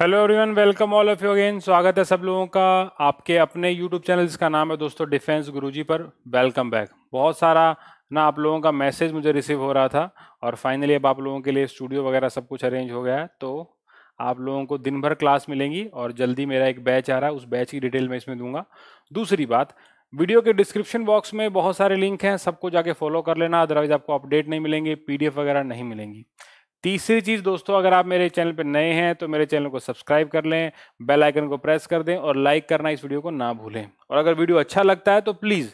hello everyone welcome all of you again स्वागत है सब लोगों का आपके अपने यूट्यूब चैनल जिसका नाम है दोस्तों डिफेंस गुरुजी पर वेलकम बैक बहुत सारा ना आप लोगों का मैसेज मुझे रिसीव हो रहा था और फाइनली अब आप लोगों के लिए स्टूडियो वगैरह सब कुछ अरेंज हो गया है तो आप लोगों को दिन भर क्लास मिलेंगी और जल्दी मेरा एक बैच आ रहा है उस बैच की डिटेल मैं इसमें दूंगा दूसरी बात वीडियो के डिस्क्रिप्शन बॉक्स में बहुत सारे लिंक हैं सबको जाके फॉलो कर लेना अदरवाइज आपको अपडेट नहीं मिलेंगे पीडीएफ वगैरह नहीं मिलेंगी तीसरी चीज़ दोस्तों अगर आप मेरे चैनल पर नए हैं तो मेरे चैनल को सब्सक्राइब कर लें बेल आइकन को प्रेस कर दें और लाइक करना इस वीडियो को ना भूलें और अगर वीडियो अच्छा लगता है तो प्लीज़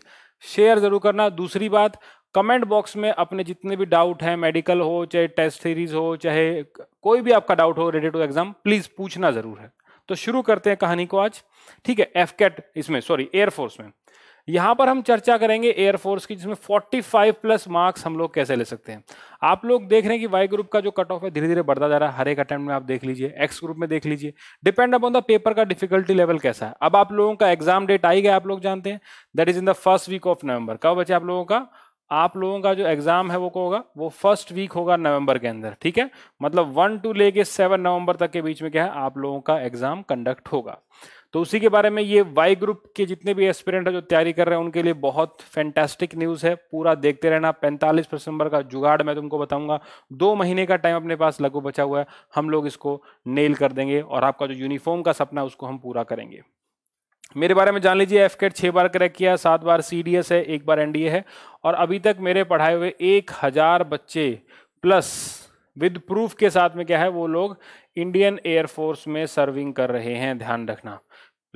शेयर ज़रूर करना दूसरी बात कमेंट बॉक्स में अपने जितने भी डाउट हैं मेडिकल हो चाहे टेस्ट सीरीज हो चाहे कोई भी आपका डाउट हो रिलेटेड टू एग्जाम प्लीज़ पूछना ज़रूर है तो शुरू करते हैं कहानी को आज ठीक है एफ इसमें सॉरी एयरफोर्स में यहां पर हम चर्चा करेंगे एयरफोर्स की जिसमें 45 प्लस मार्क्स हम लोग कैसे ले सकते हैं आप लोग देख रहे हैं कि वाई ग्रुप का जो कट ऑफ है धीरे धीरे बढ़ता जा रहा है हर एक अटेम्प्ट में आप देख लीजिए एक्स ग्रुप में देख लीजिए डिपेंड अपॉन द पेपर का डिफिकल्टी लेवल कैसा है अब आप लोगों का एग्जाम डेट आई गया आप लोग जानते हैं that is in the first week of November कब बचे आप लोगों का आप लोगों का जो एग्जाम है वो को होगा वो फर्स्ट वीक होगा नवंबर के अंदर ठीक है मतलब वन टू लेके सेवन नवंबर तक के बीच में क्या है आप लोगों का एग्जाम कंडक्ट होगा तो उसी के बारे में ये वाई ग्रुप के जितने भी एस्पिरेंट है जो तैयारी कर रहे हैं उनके लिए बहुत फैंटास्टिक न्यूज़ है पूरा देखते रहना पैंतालीस दिसंबर का जुगाड़ मैं तुमको बताऊंगा दो महीने का टाइम अपने पास लघु बचा हुआ है हम लोग इसको नेल कर देंगे और आपका जो यूनिफॉर्म का सपना है उसको हम पूरा करेंगे मेरे बारे में जान लीजिए एफ कैट छः बार क्रैक किया सात बार सी है एक बार ए है और अभी तक मेरे पढ़ाए हुए एक हज़ार बच्चे प्लस विद प्रूफ के साथ में क्या है वो लोग इंडियन एयरफोर्स में सर्विंग कर रहे हैं ध्यान रखना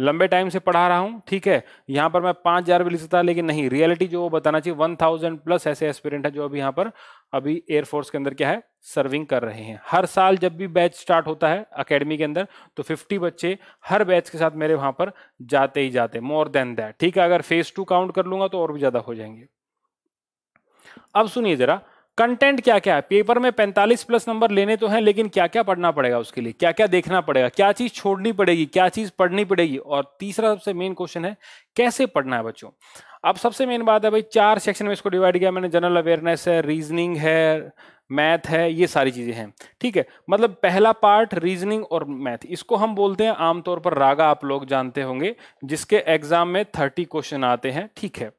लंबे टाइम से पढ़ा रहा हूँ ठीक है यहाँ पर मैं पाँच हज़ार भी लिख सकता लेकिन नहीं रियलिटी जो वो बताना चाहिए वन थाउजेंड प्लस ऐसे एस्पिरेंट है जो अभी यहाँ पर अभी एयरफोर्स के अंदर क्या है सर्विंग कर रहे हैं हर साल जब भी बैच स्टार्ट होता है अकेडमी के अंदर तो फिफ्टी बच्चे हर बैच के साथ मेरे वहाँ पर जाते ही जाते मोर देन दैट ठीक है अगर फेज टू काउंट कर लूंगा तो और भी ज़्यादा हो जाएंगे अब सुनिए ज़रा कंटेंट क्या क्या है पेपर में 45 प्लस नंबर लेने तो हैं लेकिन क्या क्या पढ़ना पड़ेगा उसके लिए क्या क्या देखना पड़ेगा क्या चीज़ छोड़नी पड़ेगी क्या चीज़ पढ़नी पड़ेगी और तीसरा सबसे मेन क्वेश्चन है कैसे पढ़ना है बच्चों अब सबसे मेन बात है भाई चार सेक्शन में इसको डिवाइड किया मैंने जनरल अवेयरनेस है रीजनिंग है मैथ है ये सारी चीज़ें हैं ठीक है मतलब पहला पार्ट रीजनिंग और मैथ इसको हम बोलते हैं आमतौर पर रागा आप लोग जानते होंगे जिसके एग्जाम में थर्टी क्वेश्चन आते हैं ठीक है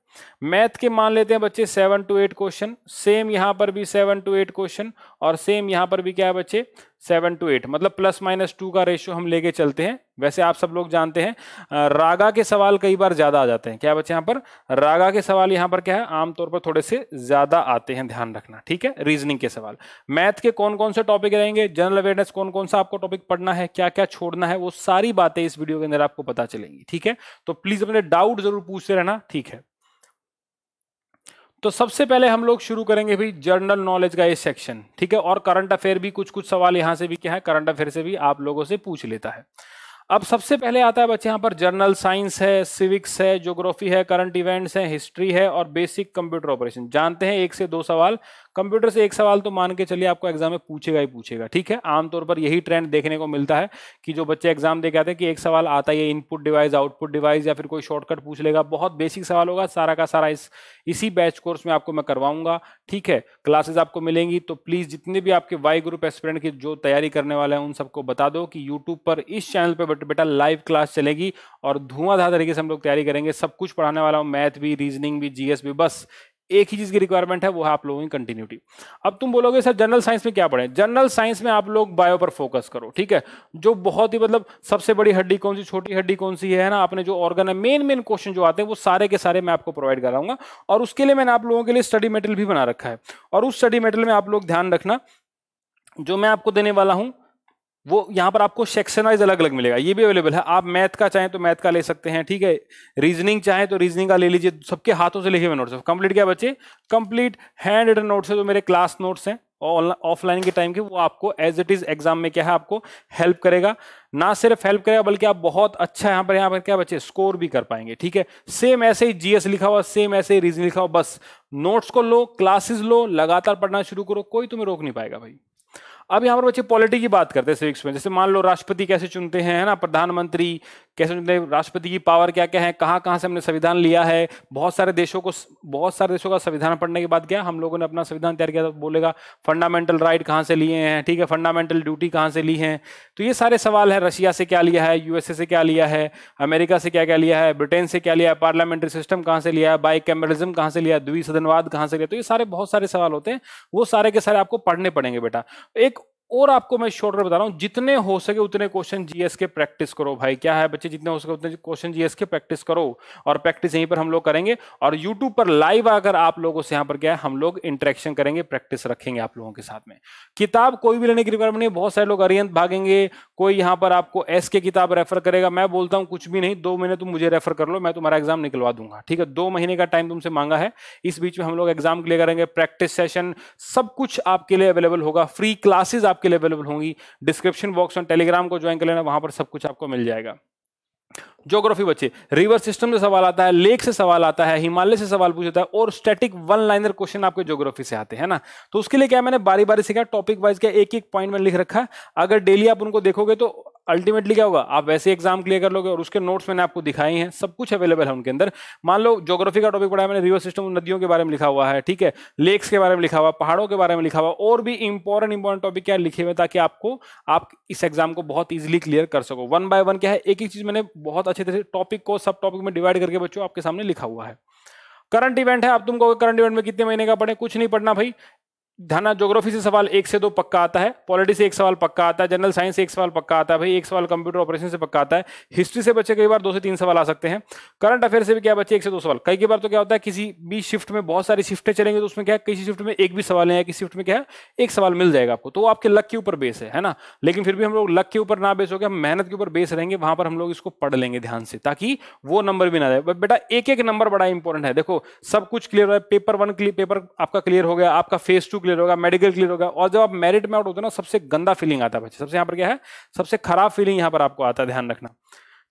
मैथ के मान लेते हैं बच्चे seven to eight question same यहां पर भी सेवन टू एट क्वेश्चन और सेम यहां पर भी क्या है बच्चे सेवन टू एट मतलब प्लस माइनस टू का रेशियो हम लेके चलते हैं वैसे आप सब लोग जानते हैं रागा के सवाल कई बार ज्यादा आ जाते हैं क्या बच्चे यहाँ पर रागा के सवाल यहाँ पर क्या है आमतौर पर थोड़े से ज्यादा आते हैं ध्यान रखना ठीक है रीजनिंग के सवाल मैथ के कौन कौन से टॉपिक रहेंगे जनरल अवेयरनेस कौन कौन सा आपको टॉपिक पढ़ना है क्या क्या छोड़ना है वो सारी बातें इस वीडियो के अंदर आपको पता चलेंगी ठीक है तो प्लीज अपने डाउट जरूर पूछते रहना ठीक है तो सबसे पहले हम लोग शुरू करेंगे भाई जर्नल नॉलेज का ये सेक्शन ठीक है और करंट अफेयर भी कुछ कुछ सवाल यहाँ से भी क्या है करंट अफेयर से भी आप लोगों से पूछ लेता है अब सबसे पहले आता है बच्चे यहाँ पर जर्नल साइंस है सिविक्स है ज्योग्राफी है करंट इवेंट्स है हिस्ट्री है और बेसिक कंप्यूटर ऑपरेशन जानते हैं एक से दो सवाल कंप्यूटर से एक सवाल तो मान के चलिए आपको एग्जाम में पूछेगा ही पूछेगा ठीक है आमतौर पर यही ट्रेंड देखने को मिलता है कि जो बच्चे एग्जाम दे के आते हैं कि एक सवाल आता है इनपुट डिवाइस आउटपुट डिवाइस या फिर कोई शॉर्टकट पूछ लेगा बहुत बेसिक सवाल होगा सारा का सारा इस इसी बैच कोर्स में आपको मैं करवाऊंगा ठीक है क्लासेज आपको मिलेंगी तो प्लीज़ जितने भी आपके वाई ग्रुप एस्पिरेंट की जो तैयारी करने वाले हैं उन सबको बता दो कि यूट्यूब पर इस चैनल पर बेटा लाइव क्लास चलेगी और धुआंधार तरीके से हम लोग तैयारी करेंगे सब कुछ पढ़ाने वाला हूँ मैथ भी रीजनिंग भी जीएस भी बस एक ही चीज़ की रिक्वायरमेंट है वो है आप लोगों की कंटिन्यूटी अब तुम बोलोगे सर जनरल साइंस में क्या पढ़े जनरल साइंस में आप लोग बायो पर फोकस करो ठीक है जो बहुत ही मतलब सबसे बड़ी हड्डी कौन सी छोटी हड्डी कौन सी है ना आपने जो ऑर्गन है मेन मेन क्वेश्चन जो आते हैं वो सारे के सारे मैं आपको प्रोवाइड कराऊंगा और उसके लिए मैंने आप लोगों के लिए स्टडी मेटेरियल भी बना रखा है और उस स्टडी मेटेरियल में आप लोग ध्यान रखना जो मैं आपको देने वाला हूं वो यहाँ पर आपको सेक्शन वाइज अलग अलग मिलेगा ये भी अवेलेबल है आप मैथ का चाहें तो मैथ का ले सकते हैं ठीक है रीजनिंग चाहें तो रीजनिंग का ले लीजिए सबके हाथों से लिखे हुए नोट्स कंप्लीट क्या बच्चे कंप्लीट हैंड रिटन नोट्स है जो मेरे क्लास नोट्स हैं ऑफलाइन के टाइम के वो आपको एज इट इज एग्जाम में क्या है आपको हेल्प करेगा ना सिर्फ हेल्प करेगा बल्कि आप बहुत अच्छा यहाँ पर यहाँ पर क्या बच्चे स्कोर भी कर पाएंगे ठीक है सेम ऐसे ही जीएस लिखा हुआ सेम ऐसे ही रीजन लिखा हुआ बस नोट्स को लो क्लासेस लो लगातार पढ़ना शुरू करो कोई तुम्हें रोक नहीं पाएगा भाई अब यहाँ पर बच्चे पॉलिटी की बात करते हैं सिविक्स में जैसे मान लो राष्ट्रपति कैसे चुनते हैं है ना प्रधानमंत्री कैसे उनने राष्ट्रपति की पावर क्या क्या है कहाँ कहाँ से हमने संविधान लिया है बहुत सारे देशों को बहुत सारे देशों का संविधान पढ़ने के बाद क्या हम लोगों ने अपना संविधान तैयार किया तो बोलेगा फंडामेंटल राइट कहाँ से लिए हैं ठीक है फंडामेंटल ड्यूटी कहाँ से ली है तो ये सारे सवाल है रशिया से क्या लिया है यूएसए से क्या लिया है अमेरिका से क्या क्या लिया है ब्रिटेन से क्या लिया है पार्लियामेंट्री सिस्टम कहाँ से लिया है बाई कैमरिज्म कहाँ से लिया है द्विसदनवाद कहाँ से लिया तो ये सारे बहुत सारे सवाल होते हैं वो सारे के सारे आपको पढ़ने पड़ेंगे बेटा एक और आपको मैं शोल्डर बता रहा हूँ जितने हो सके उतने क्वेश्चन जीएस के प्रैक्टिस करो भाई क्या है बच्चे जितने हो सके उतने क्वेश्चन जीएस के प्रैक्टिस करो और प्रैक्टिस यहीं पर हम लोग करेंगे और यूट्यूब पर लाइव आकर आप लोगों से यहाँ पर क्या है हम लोग इंटरेक्शन करेंगे प्रैक्टिस रखेंगे आप लोगों के साथ में किताब कोई भी लेने की रिक्वायरमेंट नहीं बहुत सारे लोग अरियंत भागेंगे कोई यहाँ पर आपको एस के किताब रेफर करेगा मैं बोलता हूँ कुछ भी नहीं दो महीने तुम मुझे रेफर कर लो मैं तुम्हारा एग्जाम निकलवा दूंगा ठीक है दो महीने का टाइम तुमसे मांगा है इस बीच में हम लोग एग्जाम के लिए करेंगे प्रैक्टिस सेशन सब कुछ आपके लिए अवेलेबल होगा फ्री क्लासेज आप आपके लिए अवेलेबल होंगी डिस्क्रिप्शन बॉक्स में टेलीग्राम को ज्वाइन कर लेना वहां पर सब कुछ आपको मिल जाएगा ज्योग्राफी बच्चे रिवर सिस्टम से सवाल आता है लेक से सवाल आता है हिमालय से सवाल पूछता है और स्टैटिक वन लाइनर क्वेश्चन आपके ज्योग्राफी से आते हैं ना तो उसके लिए क्या मैंने बारी बारी से क्या टॉपिक वाइज क्या एक एक पॉइंट में लिख रखा है अगर डेली आप उनको देखोगे तो अल्टीमेटली क्या होगा आप वैसे एग्जाम क्लियर कर लोगे और उसके नोट्स मैंने आपको दिखाई हैं सब कुछ अवेलेबल है उनके अंदर मान लो जोग्राफी का टॉपिक पढ़ा है मैंने रिवर सिस्टम नदियों के बारे में लिखा हुआ है ठीक है लेक्स के बारे में लिखा हुआ पहाड़ों के बारे में लिखा हुआ और भी इंपॉर्टेंट इंपॉर्टेंट टॉपिक क्या लिखे हुए ताकि आपको आप इस एग्जाम को बहुत ईजिली क्लियर कर सको वन बाय वन क्या है एक एक चीज मैंने बहुत अच्छे तरह से टॉपिक को सब टॉपिक में डिवाइड करके बच्चों आपके सामने लिखा हुआ है करंट इवेंट है आप तुमको करंट इवेंट में कितने महीने का पढ़े कुछ नहीं पढ़ना भाई धना जोग्राफी से सवाल एक से दो पक्का आता है पॉलिटिक्स से एक सवाल पक्का आता है जनरल साइंस से एक सवाल पक्का आता है भाई एक सवाल कंप्यूटर ऑपरेशन से पक्का आता है हिस्ट्री से बच्चे कई बार दो से तीन सवाल आ सकते हैं करंट अफेयर से भी क्या बच्चे एक से दो सवाल कई कई बार तो क्या होता है किसी भी शिफ्ट में बहुत सारी शिफ्टें चलेंगे तो उसमें क्या है किसी शिफ्ट में एक भी सवाल है किसी शिफ्ट में क्या है एक सवाल मिल जाएगा आपको तो आपके लक के ऊपर बेस है है ना लेकिन फिर भी हम लोग लक के ऊपर ना बेस होकर हम मेहनत के ऊपर बेस रहेंगे वहां पर हम लोग इसको पढ़ लेंगे ध्यान से ताकि वो नंबर भी ना जाए बेटा एक एक नंबर बड़ा इंपॉर्टेंट है देखो सब कुछ क्लियर है पेपर वन पेपर आपका क्लियर हो गया आपका फेस टू क्लियर क्लियर होगा मेडिकल क्लियर होगा और जब आप मेरिट में आउट होते हो ना सबसे गंदा फीलिंग आता है बच्चे सबसे यहाँ पर क्या है सबसे खराब फीलिंग यहाँ पर आपको आता है ध्यान रखना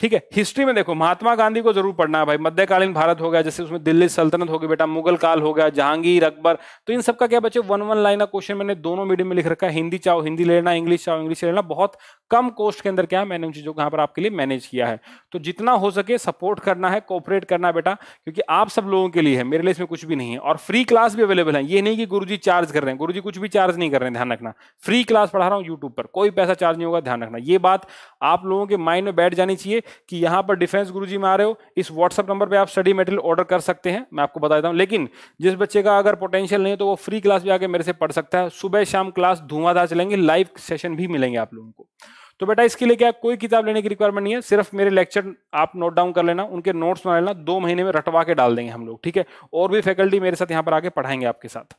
ठीक है हिस्ट्री में देखो महात्मा गांधी को जरूर पढ़ना है भाई मध्यकालीन भारत हो गया जैसे उसमें दिल्ली सल्तनत हो गई बेटा मुगल काल हो गया जहांगीर अकबर तो इन सबका क्या बच्चे वन वन लाइन का क्वेश्चन मैंने दोनों मीडियम में लिख रखा है हिंदी चाहो हिंदी लेना इंग्लिश चाहो इंग्लिश लेना बहुत कम कोस्ट के अंदर क्या है मैंने उन चीजों को यहाँ पर आपके लिए मैनेज किया है तो जितना हो सके सपोर्ट करना है कोऑपरेट करना है बेटा क्योंकि आप सब लोगों के लिए है मेरे लिए इसमें कुछ भी नहीं है और फ्री क्लास भी अवेलेबल है ये नहीं कि गुरु चार्ज कर रहे हैं गुरु कुछ भी चार्ज नहीं कर रहे हैं ध्यान रखना फ्री क्लास पढ़ा रहा हूँ यूट्यूब पर कोई पैसा चार्ज नहीं होगा ध्यान रखना ये बात आप लोगों के माइंड में बैठ जानी चाहिए कि यहां पर डिफेंस गुरुजी में आ रहे हो इस व्हाट्सएप नंबर पे आप स्टडी मेटेरियल ऑर्डर कर सकते हैं मैं आपको बता देता हूं लेकिन जिस बच्चे का अगर पोटेंशियल नहीं है तो वो फ्री क्लास भी आके मेरे से पढ़ सकता है सुबह शाम क्लास धुआंधार चलेंगे लाइव सेशन भी मिलेंगे आप लोगों को तो बेटा इसके लिए क्या कोई किताब लेने की रिक्वायरमेंट नहीं है सिर्फ मेरे लेक्चर आप नोट डाउन कर लेना उनके नोट्स बना लेना दो महीने में रटवा के डाल देंगे हम लोग ठीक है और भी फैकल्टी मेरे साथ यहाँ पर आके पढ़ाएंगे आपके साथ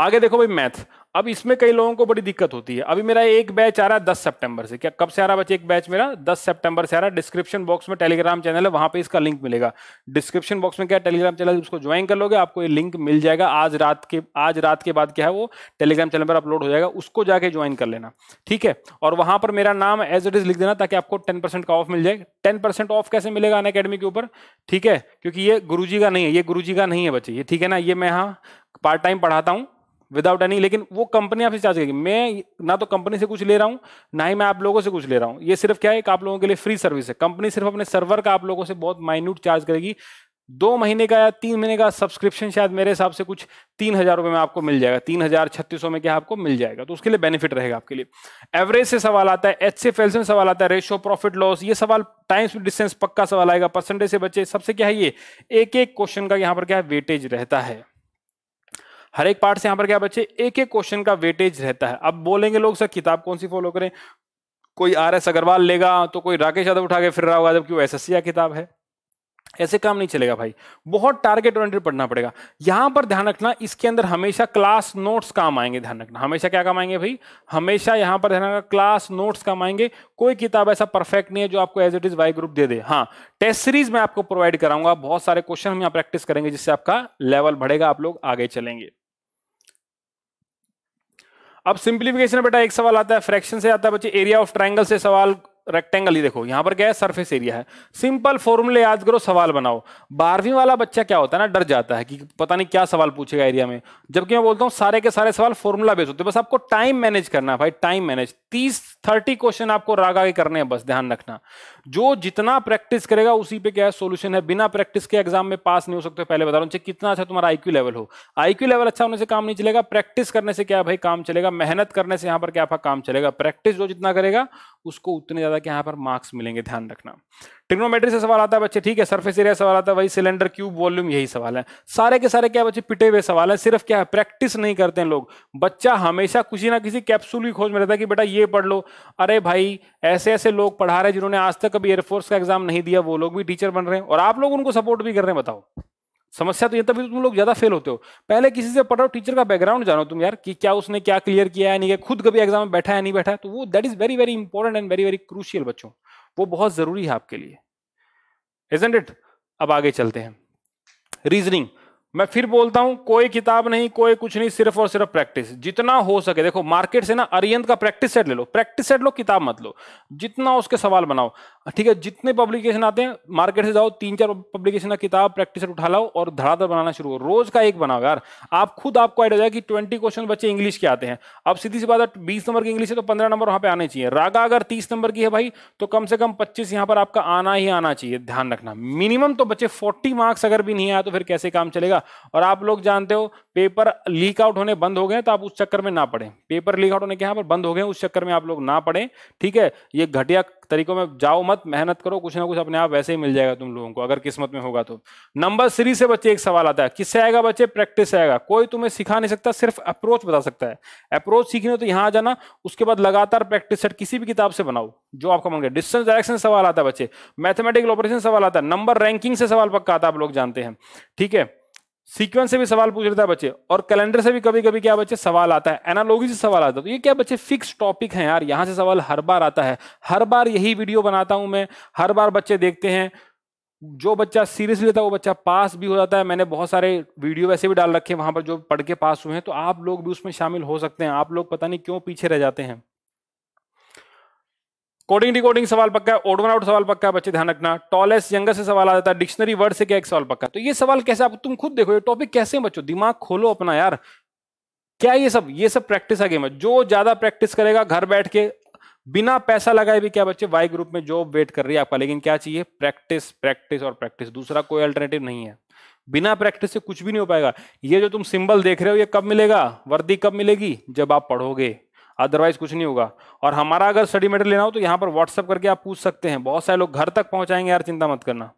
आगे देखो भाई मैथ अब इसमें कई लोगों को बड़ी दिक्कत होती है अभी मेरा एक बैच आ रहा है दस सितंबर से क्या कब से आ रहा बच्चे एक बैच मेरा दस सितंबर से आ रहा है डिस्क्रिप्शन बॉक्स में टेलीग्राम चैनल है वहां पे इसका लिंक मिलेगा डिस्क्रिप्शन बॉक्स में क्या टेलीग्राम चैनल उसको ज्वाइन कर लोगे आपको ये लिंक मिल जाएगा आज रात के आज रात के बाद क्या है वो टेलीग्राम चैनल पर अपलोड हो जाएगा उसको जाके ज्वाइन कर लेना ठीक है और वहां पर मेरा नाम एज इट इज लिख देना ताकि आपको टेन का ऑफ मिल जाए टेन ऑफ कैसे मिलेगा अन के ऊपर ठीक है क्योंकि ये गुरु का नहीं है ये गुरु का नहीं है बच्चे ये ठीक है ना ये मैं यहाँ पार्ट टाइम पढ़ाता हूँ विदाउट एनी लेकिन वो कंपनी आपसे चार्ज करेगी मैं ना तो कंपनी से कुछ ले रहा हूँ ना ही मैं आप लोगों से कुछ ले रहा हूँ ये सिर्फ क्या है आप लोगों के लिए फ्री सर्विस है कंपनी सिर्फ अपने सर्वर का आप लोगों से बहुत माइन्यूट चार्ज करेगी दो महीने का या तीन महीने का सब्सक्रिप्शन शायद मेरे हिसाब से कुछ तीन हजार रुपये में आपको मिल जाएगा तीन हजार छत्तीस सौ में क्या आपको मिल जाएगा तो उसके लिए बेनिफिट रहेगा आपके लिए एवरेज से सवाल आता है एच से फेल से सवाल आता है रेशियो प्रॉफिट लॉस ये सवाल टाइम्स डिस्टेंस पक्का सवाल आएगा परसेंटेज से बच्चे सबसे क्या है ये एक एक क्वेश्चन का यहाँ पर क्या है वेटेज रहता है हर एक पार्ट से यहाँ पर क्या बच्चे एक एक क्वेश्चन का वेटेज रहता है अब बोलेंगे लोग सर किताब कौन सी फॉलो करें कोई आर एस अग्रवाल लेगा तो कोई राकेश यादव उठा के फिर रहा होगा जबकि वो एस सी या किताब है ऐसे काम नहीं चलेगा भाई बहुत टारगेट ओरिएंटेड पढ़ना पड़ेगा यहां पर ध्यान रखना इसके अंदर हमेशा क्लास नोट्स काम आएंगे ध्यान रखना हमेशा क्या काम आएंगे भाई हमेशा यहां पर ध्यान रखना क्लास नोट्स काम आएंगे कोई किताब ऐसा परफेक्ट नहीं है जो आपको as it is Y group दे दे हाँ टेस्ट सीरीज में आपको प्रोवाइड कराऊंगा बहुत सारे क्वेश्चन हम यहाँ प्रैक्टिस करेंगे जिससे आपका लेवल बढ़ेगा आप लोग आगे चलेंगे अब सिंप्लीफिकेशन बेटा एक सवाल आता है फ्रैक्शन से आता है बच्चे एरिया ऑफ ट्राइंगल से सवाल रेक्टेंगल ही देखो यहां पर क्या है सरफेस एरिया है सिंपल फॉर्मूले याद करो सवाल बनाओ बारहवीं वाला बच्चा क्या होता है ना डर जाता है कि पता नहीं क्या सवाल पूछेगा एरिया में जबकि मैं बोलता हूं सारे के सारे सवाल फॉर्मूला बेस होते हैं बस आपको टाइम मैनेज करना है भाई टाइम मैनेज तीस थर्टी क्वेश्चन आपको रागा के करने हैं बस ध्यान रखना जो जितना प्रैक्टिस करेगा उसी पे क्या है सोल्यूशन है बिना प्रैक्टिस के एग्जाम में पास नहीं हो सकते पहले बता रहा हूँ कितना अच्छा तुम्हारा आईक्यू लेवल हो आईक्यू लेवल अच्छा होने से काम नहीं चलेगा प्रैक्टिस करने से क्या भाई काम चलेगा मेहनत करने से यहाँ पर क्या काम चलेगा प्रैक्टिस जो जितना करेगा उसको उतने ज्यादा के यहाँ पर मार्क्स मिलेंगे ध्यान रखना ट्रिग्नोमेट्री से सवाल आता है बच्चे ठीक है सरफेस एरिया सवाल आता है वही सिलेंडर क्यूब वॉल्यूम यही सवाल है सारे के सारे क्या बच्चे पिटे हुए सवाल है सिर्फ क्या है प्रैक्टिस नहीं करते हैं लोग बच्चा हमेशा किसी ना किसी कैप्सूल की खोज में रहता है कि बेटा ये पढ़ लो अरे भाई ऐसे ऐसे लोग पढ़ा रहे जिन्होंने आज तक कभी एयरफोर्स का एग्जाम नहीं दिया वो लोग भी टीचर बन रहे हैं और आप लोग उनको सपोर्ट भी कर रहे हैं बताओ समस्या तो ये तभी तो तुम लोग ज्यादा फेल होते हो पहले किसी से पढ़ो टीचर का बैकग्राउंड जानो तुम यार कि क्या उसने क्या क्लियर किया है नहीं किया खुद कभी एग्जाम में बैठा है नहीं बैठा है तो वो that is very very important and very very crucial बच्चों वो बहुत ज़रूरी है आपके लिए इजेंट इट अब आगे चलते हैं रीजनिंग मैं फिर बोलता हूं कोई किताब नहीं कोई कुछ नहीं सिर्फ और सिर्फ प्रैक्टिस जितना हो सके देखो मार्केट से ना अरियंत का प्रैक्टिस सेट ले लो प्रैक्टिस सेट लो किताब मत लो जितना उसके सवाल बनाओ हाँ, ठीक है जितने पब्लिकेशन आते हैं मार्केट से जाओ तीन चार पब्लिकेशन का किताब प्रैक्टिस उठा लाओ और धड़ाधड़ बनाना शुरू हो रोज का एक बनाओ यार आप खुद आपको आइडिया जाए कि ट्वेंटी क्वेश्चन बच्चे इंग्लिश के आते हैं अब सीधी सी बात है बीस नंबर की इंग्लिश है तो पंद्रह नंबर वहां पर आने चाहिए रागा अगर तीस नंबर की है भाई तो कम से कम पच्चीस यहाँ पर आपका आना ही आना चाहिए ध्यान रखना मिनिमम तो बच्चे फोर्टी मार्क्स अगर भी नहीं आया तो फिर कैसे काम चलेगा और आप लोग जानते हो पेपर लीक आउट होने बंद हो गए तो आप उस चक्कर में ना पड़े पेपर लीक आउट होने के यहाँ पर बंद हो गए उस चक्कर में आप लोग ना पड़े ठीक है ये घटिया तरीकों में जाओ मत मेहनत करो कुछ ना कुछ अपने आप वैसे ही मिल जाएगा तुम लोगों को अगर किस्मत में होगा तो नंबर थ्री से बच्चे एक सवाल आता है किससे आएगा बच्चे प्रैक्टिस से आएगा कोई तुम्हें सिखा नहीं सकता सिर्फ अप्रोच बता सकता है अप्रोच सीखने तो यहां आ जाना उसके बाद लगातार प्रैक्टिस सेट किसी भी किताब से बनाओ जो आपका मन करे डिस्टेंस डायरेक्शन सवाल आता है बच्चे मैथमेटिकल ऑपरेशन सवाल आता है नंबर रैंकिंग से सवाल पक्का आता है आप लोग जानते हैं ठीक है सीक्वेंस से भी सवाल पूछ लेता है बच्चे और कैलेंडर से भी कभी कभी क्या बच्चे सवाल आता है एनालॉगी से सवाल आता है तो ये क्या बच्चे फिक्स टॉपिक है यार यहाँ से सवाल हर बार आता है हर बार यही वीडियो बनाता हूं मैं हर बार बच्चे देखते हैं जो बच्चा सीरियस लेता है वो बच्चा पास भी हो जाता है मैंने बहुत सारे वीडियो वैसे भी डाल रखे हैं वहां पर जो पढ़ के पास हुए हैं तो आप लोग भी उसमें शामिल हो सकते हैं आप लोग पता नहीं क्यों पीछे रह जाते हैं कोडिंग डिकोडिंग सवाल पक्का है ओड वन आउट सवाल पक्का है बच्चे ध्यान रखना टॉलेस यंगर से सवाल आ जाता है डिक्शनरी वर्ड से क्या एक सवाल पक्का तो ये सवाल कैसे आप तुम खुद देखो ये टॉपिक कैसे बच्चों दिमाग खोलो अपना यार क्या ये सब ये सब प्रैक्टिस है गेम है जो ज्यादा प्रैक्टिस करेगा घर बैठ के बिना पैसा लगाए भी क्या बच्चे वाई ग्रुप में जॉब वेट कर रही है आपका लेकिन क्या चाहिए प्रैक्टिस प्रैक्टिस और प्रैक्टिस दूसरा कोई अल्टरनेटिव नहीं है बिना प्रैक्टिस से कुछ भी नहीं हो पाएगा ये जो तुम सिंबल देख रहे हो ये कब मिलेगा वर्दी कब मिलेगी जब आप पढ़ोगे अदरवाइज कुछ नहीं होगा और हमारा अगर स्टडी मेटेरियल लेना हो तो यहाँ पर व्हाट्सअप करके आप पूछ सकते हैं बहुत सारे लोग घर तक पहुँचाएंगे यार चिंता मत करना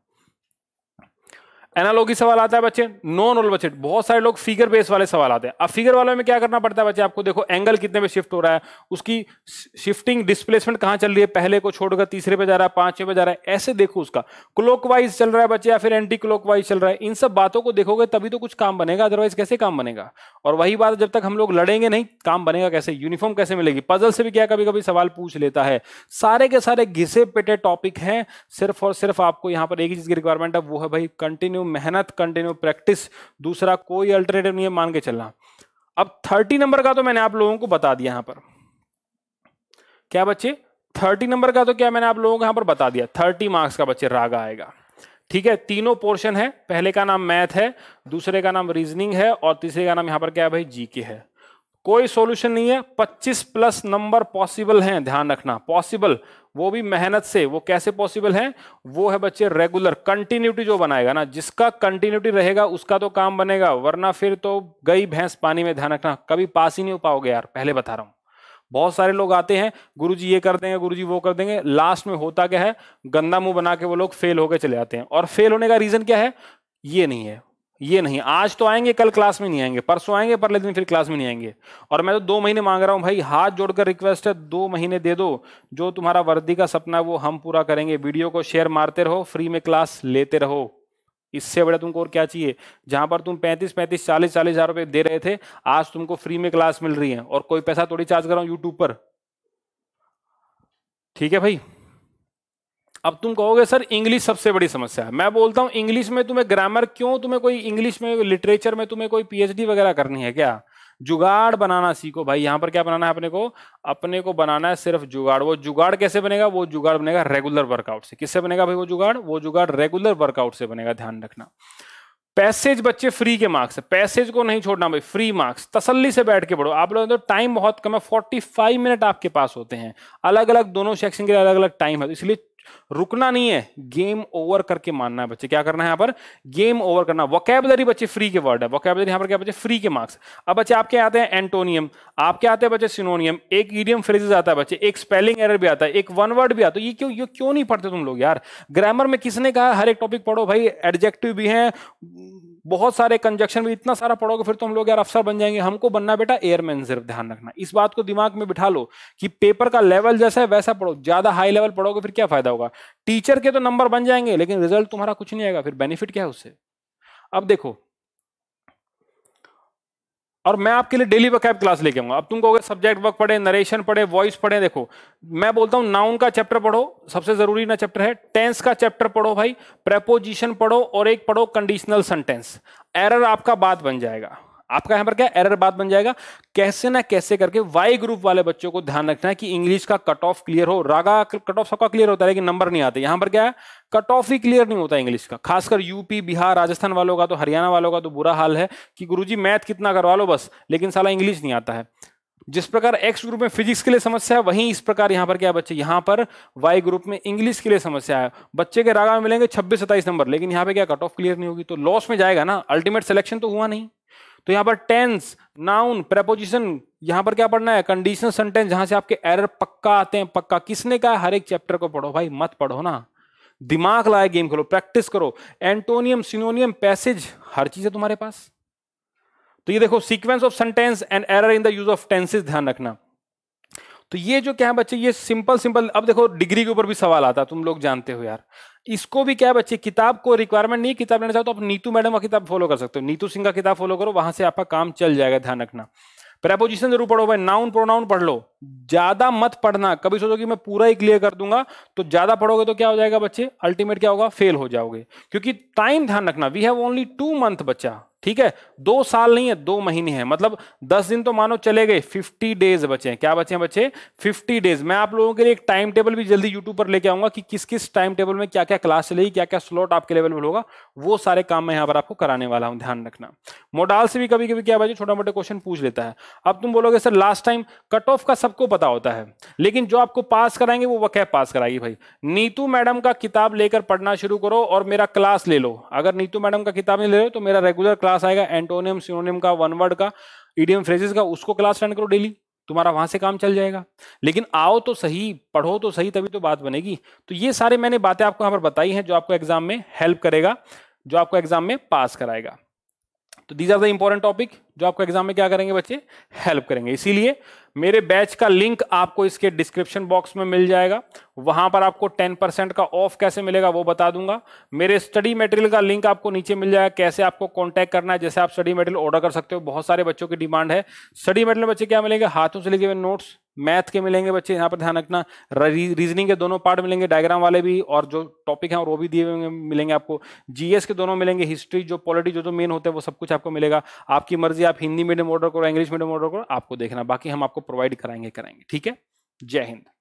एनालॉगी सवाल आता है बच्चे नॉन रोल बच्चे बहुत सारे लोग फिगर बेस वाले सवाल आते हैं अब फिगर वाले में क्या करना पड़ता है बच्चे आपको देखो एंगल कितने पे शिफ्ट हो रहा है उसकी शिफ्टिंग डिस्प्लेसमेंट कहां चल रही है पहले को छोड़कर तीसरे पे जा रहा है पांचवे पे जा रहा है ऐसे देखो उसका क्लोक चल रहा है बच्चे या फिर एंटी क्लोक चल रहा है इन सब बातों को देखोगे तभी तो कुछ काम बनेगा अदरवाइज कैसे काम बनेगा और वही बात जब तक हम लोग लड़ेंगे नहीं काम बनेगा कैसे यूनिफॉर्म कैसे मिलेगी पजल से भी क्या कभी कभी सवाल पूछ लेता है सारे के सारे घिसे पिटे टॉपिक हैं सिर्फ और सिर्फ आपको यहां पर एक ही चीज की रिक्वायरमेंट है वो है भाई कंटिन्यू कंटिन्यू मेहनत कंटिन्यू प्रैक्टिस दूसरा कोई अल्टरनेटिव नहीं है मान के चलना अब थर्टी नंबर का तो मैंने आप लोगों को बता दिया यहां पर क्या बच्चे थर्टी नंबर का तो क्या मैंने आप लोगों को यहां पर बता दिया थर्टी मार्क्स का बच्चे रागा आएगा ठीक है तीनों पोर्शन है पहले का नाम मैथ है दूसरे का नाम रीजनिंग है और तीसरे का नाम यहां पर क्या है भाई जीके है कोई सॉल्यूशन नहीं है 25 प्लस नंबर पॉसिबल हैं ध्यान रखना पॉसिबल वो भी मेहनत से वो कैसे पॉसिबल है वो है बच्चे रेगुलर कंटिन्यूटी जो बनाएगा ना जिसका कंटिन्यूटी रहेगा उसका तो काम बनेगा वरना फिर तो गई भैंस पानी में ध्यान रखना कभी पास ही नहीं हो पाओगे यार पहले बता रहा हूँ बहुत सारे लोग आते हैं गुरु जी ये कर देंगे गुरु जी वो कर देंगे लास्ट में होता क्या है गंदा मुंह बना के वो लोग फेल होकर चले जाते हैं और फेल होने का रीजन क्या है ये नहीं है ये नहीं आज तो आएंगे कल क्लास में नहीं आएंगे परसों आएंगे पर दिन फिर क्लास में नहीं आएंगे और मैं तो दो महीने मांग रहा हूँ भाई हाथ जोड़कर रिक्वेस्ट है दो महीने दे दो जो तुम्हारा वर्दी का सपना है वो हम पूरा करेंगे वीडियो को शेयर मारते रहो फ्री में क्लास लेते रहो इससे बड़ा तुमको और क्या चाहिए जहां पर तुम पैंतीस पैंतीस चालीस चालीस हजार रुपये दे रहे थे आज तुमको फ्री में क्लास मिल रही है और कोई पैसा थोड़ी चार्ज कर रहा हूँ यूट्यूब पर ठीक है भाई अब तुम कहोगे सर इंग्लिश सबसे बड़ी समस्या है मैं बोलता हूं इंग्लिश में तुम्हें ग्रामर क्यों तुम्हें कोई इंग्लिश में लिटरेचर में तुम्हें कोई पीएचडी वगैरह करनी है क्या जुगाड़ बनाना सीखो भाई यहां पर क्या बनाना है अपने को अपने को बनाना है सिर्फ जुगाड़ वो जुगाड़ कैसे बनेगा वो जुगाड़ बनेगा रेगुलर वर्कआउट से किससे बनेगा भाई वो जुगाड़ वो जुगाड़ रेगुलर वर्कआउट से बनेगा ध्यान रखना पैसेज बच्चे फ्री के मार्क्स है पैसेज को नहीं छोड़ना भाई फ्री मार्क्स तसल्ली से बैठ के पढ़ो आप लोग तो टाइम बहुत कम है फाइव मिनट आपके पास होते हैं अलग अलग दोनों सेक्शन के अलग अलग टाइम है तो इसलिए रुकना नहीं है गेम ओवर करके मानना है बच्चे क्या करना है यहाँ पर गेम ओवर करना वोकेबलरी बच्चे फ्री के वर्ड है वोकेबलरी यहाँ पर क्या बच्चे फ्री के मार्क्स अब बच्चे आपके आते हैं एंटोनियम आपके आते हैं बच्चे सिनोनियम एक ईडियम फ्रेजेस आता है बच्चे एक स्पेलिंग एरर भी आता है एक वन वर्ड भी आता है ये क्यों ये क्यों नहीं पढ़ते तुम लोग यार ग्रामर में किसने कहा हर एक टॉपिक पढ़ो भाई एडजेक्टिव भी है बहुत सारे कंजक्शन भी इतना सारा पढ़ोगे फिर तुम लोग यार अफसर बन जाएंगे हमको बनना बेटा एयरमैन सिर्फ ध्यान रखना इस बात को दिमाग में बिठा लो कि पेपर का लेवल जैसा है वैसा पढ़ो ज्यादा हाई लेवल पढ़ोगे फिर क्या फायदा होगा होगा टीचर के तो नंबर बन जाएंगे लेकिन रिजल्ट तुम्हारा कुछ नहीं आएगा फिर बेनिफिट क्या है उससे अब देखो और मैं आपके लिए डेली वकैब क्लास लेके आऊंगा अब तुम कहोगे सब्जेक्ट वर्क पढ़े नरेशन पढ़े वॉइस पढ़े देखो मैं बोलता हूं नाउन का चैप्टर पढ़ो सबसे जरूरी ना चैप्टर है टेंस का चैप्टर पढ़ो भाई प्रेपोजिशन पढ़ो और एक पढ़ो कंडीशनल सेंटेंस एरर आपका बात बन जाएगा आपका यहां पर क्या एरर बात बन जाएगा कैसे ना कैसे करके वाई ग्रुप वाले बच्चों को ध्यान रखना है कि इंग्लिश का कट ऑफ क्लियर हो रागा कट ऑफ सबका क्लियर होता है लेकिन नंबर नहीं आते यहां पर क्या है कट ऑफ ही क्लियर नहीं होता इंग्लिश का खासकर यूपी बिहार राजस्थान वालों का तो हरियाणा वालों का तो बुरा हाल है कि गुरु मैथ कितना करवा लो बस लेकिन सला इंग्लिश नहीं आता है जिस प्रकार एक्स ग्रुप में फिजिक्स के लिए समस्या है वहीं इस प्रकार यहां पर क्या बच्चे यहां पर वाई ग्रुप में इंग्लिश के लिए समस्या है बच्चे के रागा में मिलेंगे छब्बीस सत्ताईस नंबर लेकिन यहां पे क्या कट ऑफ क्लियर नहीं होगी तो लॉस में जाएगा ना अल्टीमेट सिलेक्शन तो हुआ नहीं तो यहां पर टेंस नाउन प्रेपोजिशन यहां पर क्या पढ़ना है कंडीशन सेंटेंस जहां से आपके एरर पक्का आते हैं पक्का किसने कहा हर एक चैप्टर को पढ़ो भाई मत पढ़ो ना दिमाग लाए गेम खेलो प्रैक्टिस करो एंटोनियम सिनोनियम पैसेज हर चीज है तुम्हारे पास तो ये देखो sequence of sentence and error in the use of tenses ध्यान रखना तो ये जो क्या है बच्चे ये सिंपल सिंपल अब देखो डिग्री के ऊपर भी सवाल आता है तुम लोग जानते हो यार इसको भी क्या है बच्चे किताब को रिक्वायरमेंट नहीं किताब लेना चाहो तो आप नीतू मैडम का किताब फॉलो कर सकते हो नीतू सिंह का किताब फॉलो करो वहां से आपका काम चल जाएगा ध्यान रखना प्रेपोजिशन जरूर पढ़ो भाई नाउन प्रोनाउन पढ़ लो ज्यादा मत पढ़ना कभी सोचो कि मैं पूरा ही क्लियर कर दूंगा तो ज्यादा पढ़ोगे तो क्या हो जाएगा बच्चे अल्टीमेट क्या होगा फेल हो जाओगे क्योंकि टाइम ध्यान रखना we have only two month बच्चा ठीक है दो साल नहीं है दो महीने हैं मतलब दस दिन तो मानो चले गए फिफ्टी डेज बचे क्या बचे हैं बच्चे फिफ्टी डेज मैं आप लोगों के लिए एक टाइम टेबल भी जल्दी यूट्यूब पर लेके आऊंगा कि किस किस टाइम टेबल में क्या क्या क्लास चलेगी क्या क्या स्लॉट आपके लेवल पर होगा वो सारे काम मैं यहाँ पर आपको कराने वाला हूँ ध्यान रखना मोडाल से भी कभी कभी क्या भाई छोटा मोटे क्वेश्चन पूछ लेता है अब तुम बोलोगे sir last time cut off का सबको पता होता है लेकिन जो आपको पास कराएंगे वो वह पास कराएगी भाई नीतू मैडम का किताब लेकर पढ़ना शुरू करो और मेरा क्लास ले लो अगर नीतू मैडम का किताब नहीं ले रहे तो मेरा रेगुलर क्लास आएगा एंटोनियम सिनोनियम का वन वर्ड का ईडीएम फ्रेजेस का उसको क्लास रन करो डेली तुम्हारा वहां से काम चल जाएगा लेकिन आओ तो सही पढ़ो तो सही तभी तो बात बनेगी तो ये सारे मैंने बातें आपको यहाँ पर बताई हैं जो आपको एग्जाम में हेल्प करेगा जो आपको एग्जाम में पास कराएगा तो these are the important topic जो आपको एग्जाम में क्या करेंगे बच्चे हेल्प करेंगे इसीलिए मेरे बैच का लिंक आपको इसके डिस्क्रिप्शन बॉक्स में मिल जाएगा वहां पर आपको 10 परसेंट का ऑफ कैसे मिलेगा वो बता दूंगा मेरे स्टडी मटेरियल का लिंक आपको नीचे मिल जाएगा कैसे आपको कांटेक्ट करना है जैसे आप स्टडी मटेरियल ऑर्डर कर सकते हो बहुत सारे बच्चों की डिमांड है स्टडी मटेरियल बच्चे क्या मिलेंगे हाथों से लिखे हुए नोट्स मैथ के मिलेंगे बच्चे यहाँ पर ध्यान रखना रीजनिंग के दोनों पार्ट मिलेंगे डायग्राम वाले भी और जो टॉपिक है वो भी दिए हुए मिलेंगे आपको जीएस के दोनों मिलेंगे हिस्ट्री जो पॉलिटी जो जो मेन होते हैं वो सब कुछ आपको मिलेगा आपकी मर्जी आप हिंदी मीडियम ऑर्डर करो इंग्लिश मीडियम ऑर्डर करो आपको देखना बाकी हम आपको प्रोवाइड कराएंगे कराएंगे ठीक है जय हिंद